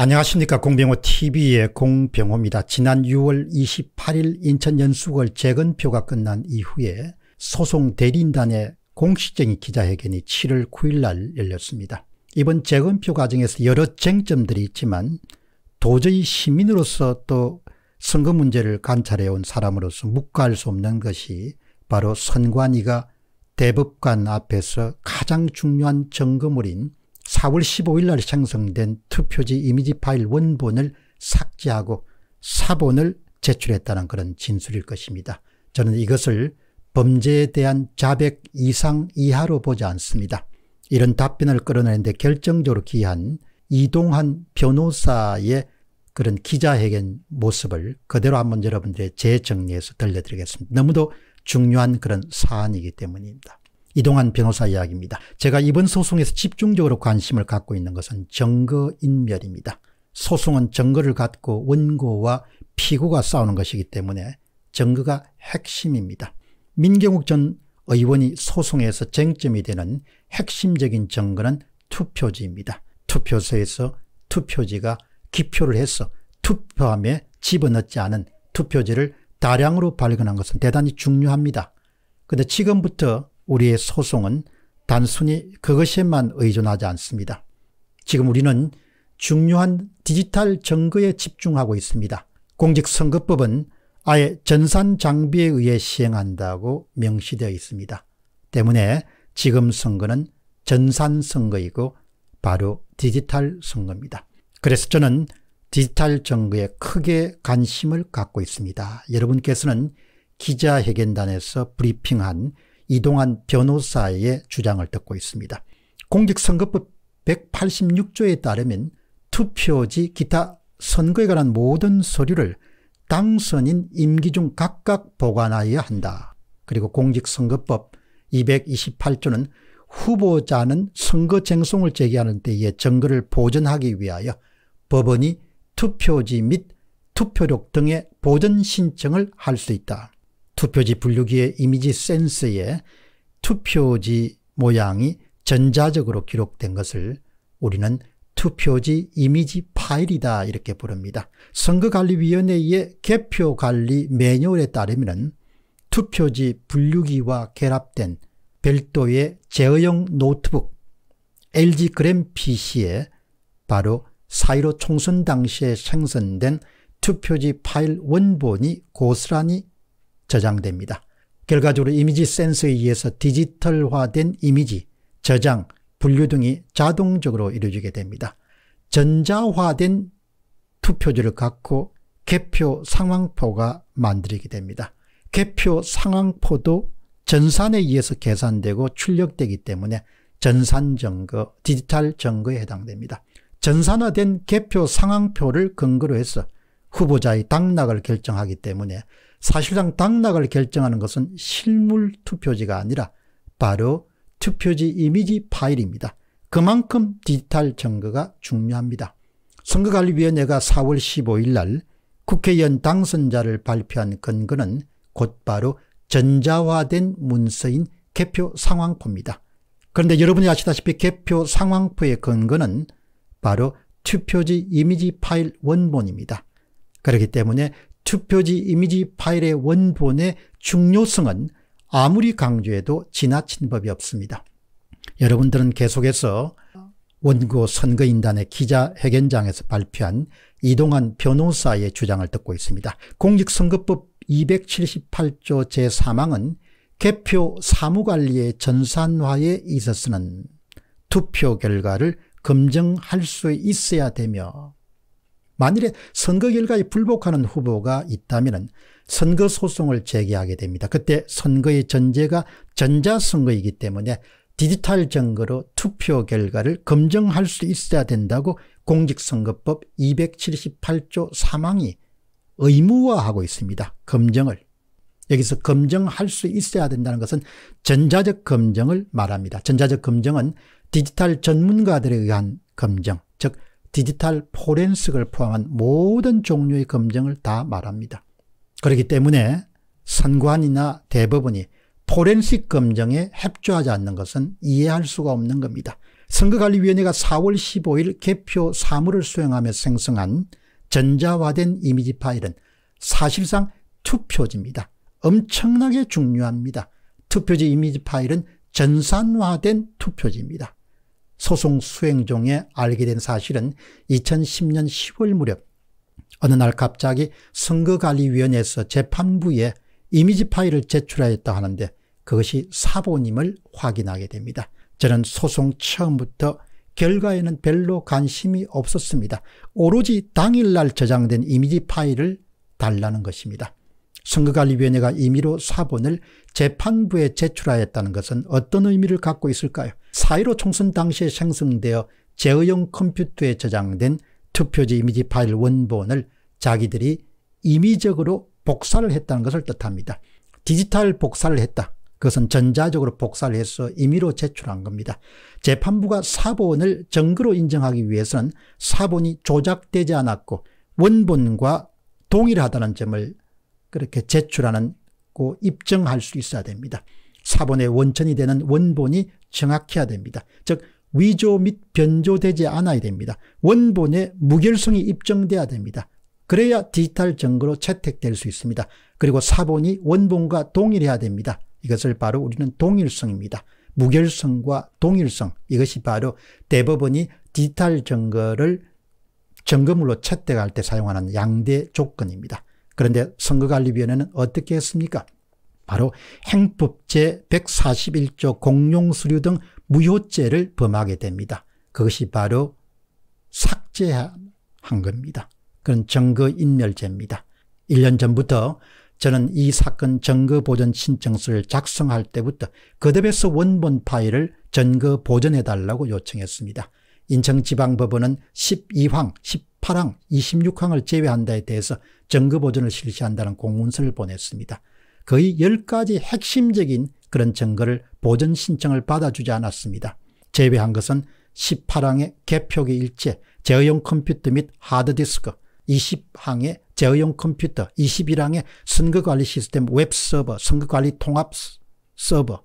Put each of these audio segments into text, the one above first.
안녕하십니까 공병호 tv의 공병호입니다. 지난 6월 28일 인천 연수월 재건표가 끝난 이후에 소송 대리인단의 공식적인 기자회견이 7월 9일 날 열렸습니다. 이번 재건표 과정에서 여러 쟁점들이 있지만 도저히 시민으로서 또 선거 문제를 관찰해온 사람으로서 묵과할 수 없는 것이 바로 선관위가 대법관 앞에서 가장 중요한 점검물인 4월 15일 날 생성된 투표지 이미지 파일 원본을 삭제하고 사본을 제출했다는 그런 진술일 것입니다. 저는 이것을 범죄에 대한 자백 이상 이하로 보지 않습니다. 이런 답변을 끌어내는데 결정적으로 기한 이동한 변호사의 그런 기자회견 모습을 그대로 한번 여러분들의 재정리해서 들려드리겠습니다. 너무도 중요한 그런 사안이기 때문입니다. 이동한 변호사 이야기입니다. 제가 이번 소송에서 집중적으로 관심을 갖고 있는 것은 증거인멸입니다. 소송은 증거를 갖고 원고와 피고가 싸우는 것이기 때문에 증거가 핵심입니다. 민경욱 전 의원이 소송에서 쟁점이 되는 핵심적인 증거는 투표지입니다. 투표소에서 투표지가 기표를 해서 투표함에 집어넣지 않은 투표지를 다량으로 발견한 것은 대단히 중요합니다. 그런데 지금부터 우리의 소송은 단순히 그것에만 의존하지 않습니다. 지금 우리는 중요한 디지털 증거에 집중하고 있습니다. 공직선거법은 아예 전산 장비에 의해 시행한다고 명시되어 있습니다. 때문에 지금 선거는 전산 선거이고 바로 디지털 선거입니다. 그래서 저는 디지털 정거에 크게 관심을 갖고 있습니다. 여러분께서는 기자회견단에서 브리핑한 이동한 변호사의 주장을 듣고 있습니다. 공직선거법 186조에 따르면 투표지 기타 선거에 관한 모든 서류를 당선인 임기 중 각각 보관하여야 한다. 그리고 공직선거법 228조는 후보자는 선거 쟁송을 제기하는 때에 증거를 보존하기 위하여 법원이 투표지 및 투표력 등의 보존 신청을 할 수 있다. 투표지 분류기의 이미지 센서에 투표지 모양이 전자적으로 기록된 것을 우리는 투표지 이미지 파일이다 이렇게 부릅니다. 선거관리위원회의 개표관리 매뉴얼에 따르면 투표지 분류기와 결합된 별도의 제어용 노트북 LG 그램 PC에 바로 사1로 총선 당시에 생성된 투표지 파일 원본이 고스란히 저장됩니다. 결과적으로 이미지 센서에 의해서 디지털화된 이미지, 저장, 분류 등이 자동적으로 이루어지게 됩니다. 전자화된 투표지를 갖고 개표 상황표가 만들게 됩니다. 개표 상황표도 전산에 의해서 계산되고 출력되기 때문에 전산정거, 디지털 정거에 해당됩니다. 전산화된 개표 상황표를 근거로 해서 후보자의 당락을 결정하기 때문에 사실상 당락을 결정하는 것은 실물 투표지가 아니라 바로 투표지 이미지 파일입니다. 그만큼 디지털 증거가 중요합니다. 선거관리위원회가 4월 15일 날 국회의원 당선자를 발표한 근거는 곧바로 전자화된 문서인 개표 상황표입니다. 그런데 여러분이 아시다시피 개표 상황표의 근거는 바로 투표지 이미지 파일 원본입니다. 그렇기 때문에 투표지 이미지 파일의 원본의 중요성은 아무리 강조해도 지나친 법이 없습니다. 여러분들은 계속해서 원고 선거인단의 기자회견장에서 발표한 이동환 변호사의 주장을 듣고 있습니다. 공직선거법 278조 제3항은 개표 사무관리의 전산화에 있어서는 투표 결과를 검증할 수 있어야 되며 만일에 선거 결과에 불복하는 후보가 있다면 선거 소송을 제기하게 됩니다. 그때 선거의 전제가 전자선거이기 때문에 디지털 정거로 투표 결과를 검증할 수 있어야 된다고 공직선거법 278조 3항이 의무화하고 있습니다. 검증을. 여기서 검증할 수 있어야 된다는 것은 전자적 검증을 말합니다. 전자적 검증은 디지털 전문가들에 의한 검증, 즉 디지털 포렌식을 포함한 모든 종류의 검증을 다 말합니다. 그렇기 때문에 선관이나 대법원이 포렌식 검증에 협조하지 않는 것은 이해할 수가 없는 겁니다. 선거관리위원회가 4월 15일 개표 사무를 수행하며 생성한 전자화된 이미지 파일은 사실상 투표지입니다. 엄청나게 중요합니다. 투표지 이미지 파일은 전산화된 투표지입니다. 소송 수행 중에 알게 된 사실은 2010년 10월 무렵 어느 날 갑자기 선거관리위원회에서 재판부에 이미지 파일을 제출하였다 하는데 그것이 사본임을 확인하게 됩니다. 저는 소송 처음부터 결과에는 별로 관심이 없었습니다. 오로지 당일날 저장된 이미지 파일을 달라는 것입니다. 선거관리위원회가 임의로 사본을 재판부에 제출하였다는 것은 어떤 의미를 갖고 있을까요? 4.15 총선 당시에 생성되어 제어용 컴퓨터에 저장된 투표지 이미지 파일 원본을 자기들이 임의적으로 복사를 했다는 것을 뜻합니다. 디지털 복사를 했다. 그것은 전자적으로 복사를 해서 임의로 제출한 겁니다. 재판부가 사본을 증거로 인정하기 위해서는 사본이 조작되지 않았고 원본과 동일하다는 점을 그렇게 제출하는 고 그 입증할 수 있어야 됩니다. 사본의 원천이 되는 원본이 정확해야 됩니다. 즉 위조 및 변조되지 않아야 됩니다. 원본의 무결성이 입증돼야 됩니다. 그래야 디지털 증거로 채택될 수 있습니다. 그리고 사본이 원본과 동일해야 됩니다. 이것을 바로 우리는 동일성입니다. 무결성과 동일성 이것이 바로 대법원이 디지털 증거를 점검물로 채택할 때 사용하는 양대 조건입니다. 그런데 선거관리위원회는 어떻게 했습니까? 바로 행법제 141조 공용수류 등 무효죄를 범하게 됩니다. 그것이 바로 삭제한 겁니다. 그런 증거인멸죄입니다. 1년 전부터 저는 이 사건 증거보전 신청서를 작성할 때부터 거듭에서 원본 파일을 증거보전해달라고 요청했습니다. 인천지방법원은 12황 8항, 26항을 제외한다에 대해서 증거보존을 실시한다는 공문서를 보냈습니다. 거의 10가지 핵심적인 그런 증거를 보존 신청을 받아주지 않았습니다. 제외한 것은 18항의 개표기 일체, 제어용 컴퓨터 및 하드디스크, 20항의 제어용 컴퓨터, 21항의 선거관리 시스템 웹서버, 선거관리 통합 서버,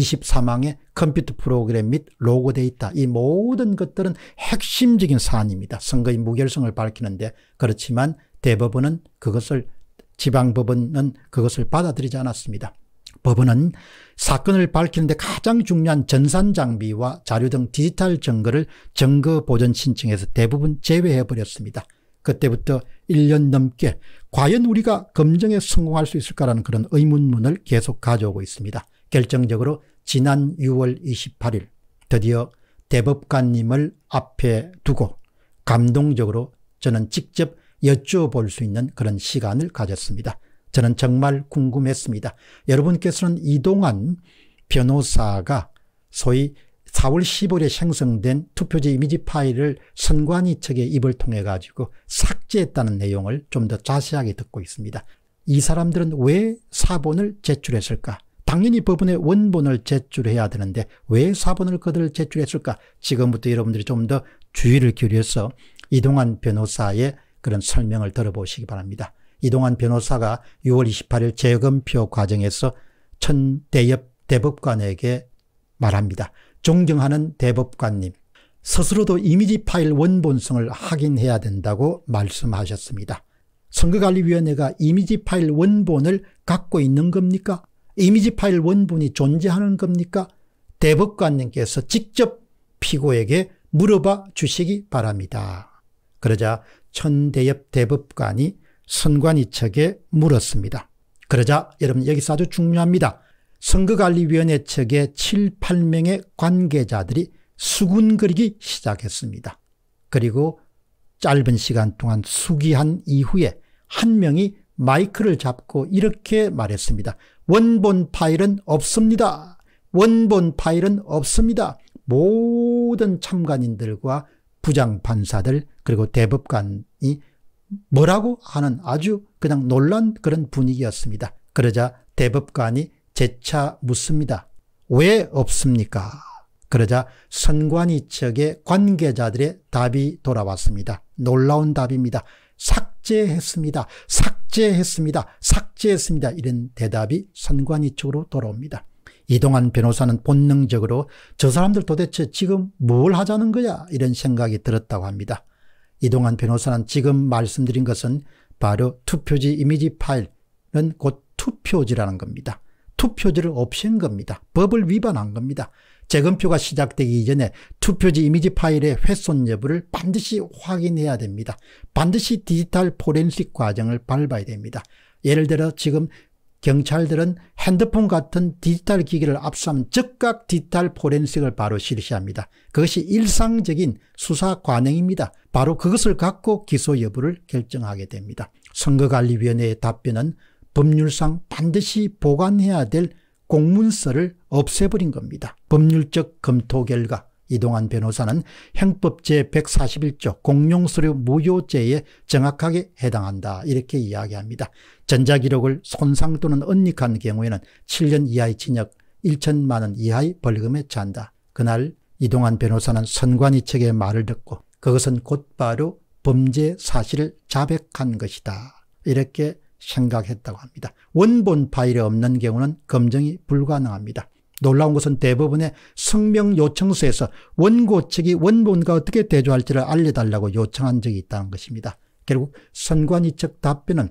24망의 컴퓨터 프로그램 및 로고 데이터 이 모든 것들은 핵심적인 사안입니다. 선거의 무결성을 밝히는데 그렇지만 대법원은 그것을 지방법원은 그것을 받아들이지 않았습니다. 법원은 사건을 밝히는데 가장 중요한 전산장비와 자료 등 디지털 증거를 증거 보전 신청에서 대부분 제외해버렸습니다. 그때부터 1년 넘게 과연 우리가 검증에 성공할 수 있을까라는 그런 의문문을 계속 가져오고 있습니다. 결정적으로 지난 6월 28일 드디어 대법관님을 앞에 두고 감동적으로 저는 직접 여쭈어볼 수 있는 그런 시간을 가졌습니다. 저는 정말 궁금했습니다. 여러분께서는 이동안 변호사가 소위 4월 15일에 생성된 투표지 이미지 파일을 선관위 측의 입을 통해 가지고 삭제했다는 내용을 좀 더 자세하게 듣고 있습니다. 이 사람들은 왜 사본을 제출했을까? 당연히 법원에 원본을 제출해야 되는데 왜 사본을 그들로 제출했을까? 지금부터 여러분들이 좀 더 주의를 기울여서 이동환 변호사의 그런 설명을 들어보시기 바랍니다. 이동환 변호사가 6월 28일 재검표 과정에서 천 대엽 대법관에게 말합니다. 존경하는 대법관님, 스스로도 이미지 파일 원본성을 확인해야 된다고 말씀하셨습니다. 선거관리위원회가 이미지 파일 원본을 갖고 있는 겁니까? 이미지 파일 원본이 존재하는 겁니까? 대법관님께서 직접 피고에게 물어봐 주시기 바랍니다. 그러자 천대엽 대법관이 선관위측에 물었습니다. 그러자 여러분 여기서 아주 중요합니다. 선거관리위원회 측의 7, 8명의 관계자들이 수군거리기 시작했습니다. 그리고 짧은 시간 동안 숙의한 이후에 한 명이 마이크를 잡고 이렇게 말했습니다. 원본 파일은 없습니다. 원본 파일은 없습니다. 모든 참관인들과 부장판사들 그리고 대법관이 뭐라고 하는 아주 그냥 놀란 그런 분위기였습니다. 그러자 대법관이 재차 묻습니다. 왜 없습니까? 그러자 선관위 측의 관계자들의 답이 돌아왔습니다. 놀라운 답입니다. 삭제했습니다. 삭 삭제했습니다. 삭제했습니다. 이런 대답이 선관위 쪽으로 돌아옵니다. 이동한 변호사는 본능적으로 저 사람들 도대체 지금 뭘 하자는 거야 이런 생각이 들었다고 합니다. 이동한 변호사는 지금 말씀드린 것은 바로 투표지 이미지 파일은 곧 투표지라는 겁니다. 투표지를 없앤 겁니다. 법을 위반한 겁니다. 재검표가 시작되기 이전에 투표지 이미지 파일의 훼손 여부를 반드시 확인해야 됩니다. 반드시 디지털 포렌식 과정을 밟아야 됩니다. 예를 들어 지금 경찰들은 핸드폰 같은 디지털 기기를 압수하면 즉각 디지털 포렌식을 바로 실시합니다. 그것이 일상적인 수사 관행입니다. 바로 그것을 갖고 기소 여부를 결정하게 됩니다. 선거관리위원회의 답변은 법률상 반드시 보관해야 될 공문서를 없애버린 겁니다. 법률적 검토 결과 이동한 변호사는 형법 제141조 공용수료 무효죄에 정확하게 해당한다 이렇게 이야기합니다. 전자기록을 손상 또는 언닉한 경우에는 7년 이하의 징역 1천만 원 이하의 벌금에 찬다. 그날 이동한 변호사는 선관위 측의 말을 듣고 그것은 곧바로 범죄 사실을 자백한 것이다. 이렇게 생각했다고 합니다. 원본 파일이 없는 경우는 검증이 불가능합니다. 놀라운 것은 대부분의 성명 요청서에서 원고 측이 원본과 어떻게 대조할지를 알려달라고 요청한 적이 있다는 것입니다. 결국 선관위 측 답변은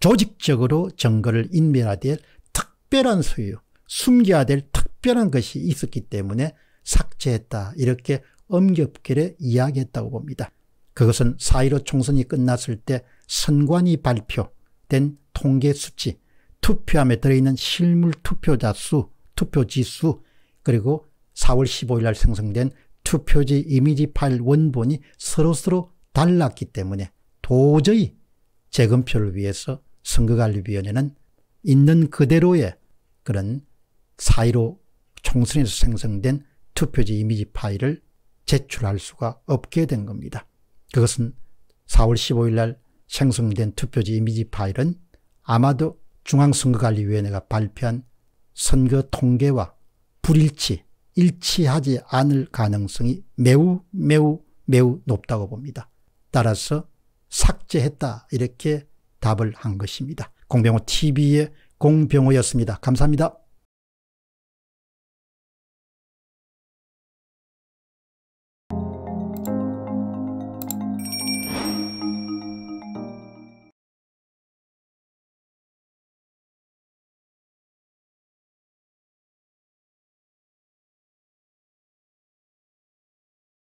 조직적으로 정거를 인멸해야 될 특별한 소유, 숨겨야 될 특별한 것이 있었기 때문에 삭제했다 이렇게 엄격하게 이야기했다고 봅니다. 그것은 4.15 총선이 끝났을 때 선관위 발표 된 통계 수치, 투표함에 들어있는 실물 투표자 수, 투표지 수, 그리고 4월 15일 날 생성된 투표지 이미지 파일 원본이 서로서로 달랐기 때문에 도저히 재검표를 위해서 선거관리위원회는 있는 그대로의 그런 사이로 총선에서 생성된 투표지 이미지 파일을 제출할 수가 없게 된 겁니다. 그것은 4월 15일 날 생성된 투표지 이미지 파일은 아마도 중앙선거관리위원회가 발표한 선거 통계와 불일치, 일치하지 않을 가능성이 매우 매우 매우 높다고 봅니다. 따라서 삭제했다 이렇게 답을 한 것입니다. 공병호 TV의 공병호였습니다. 감사합니다.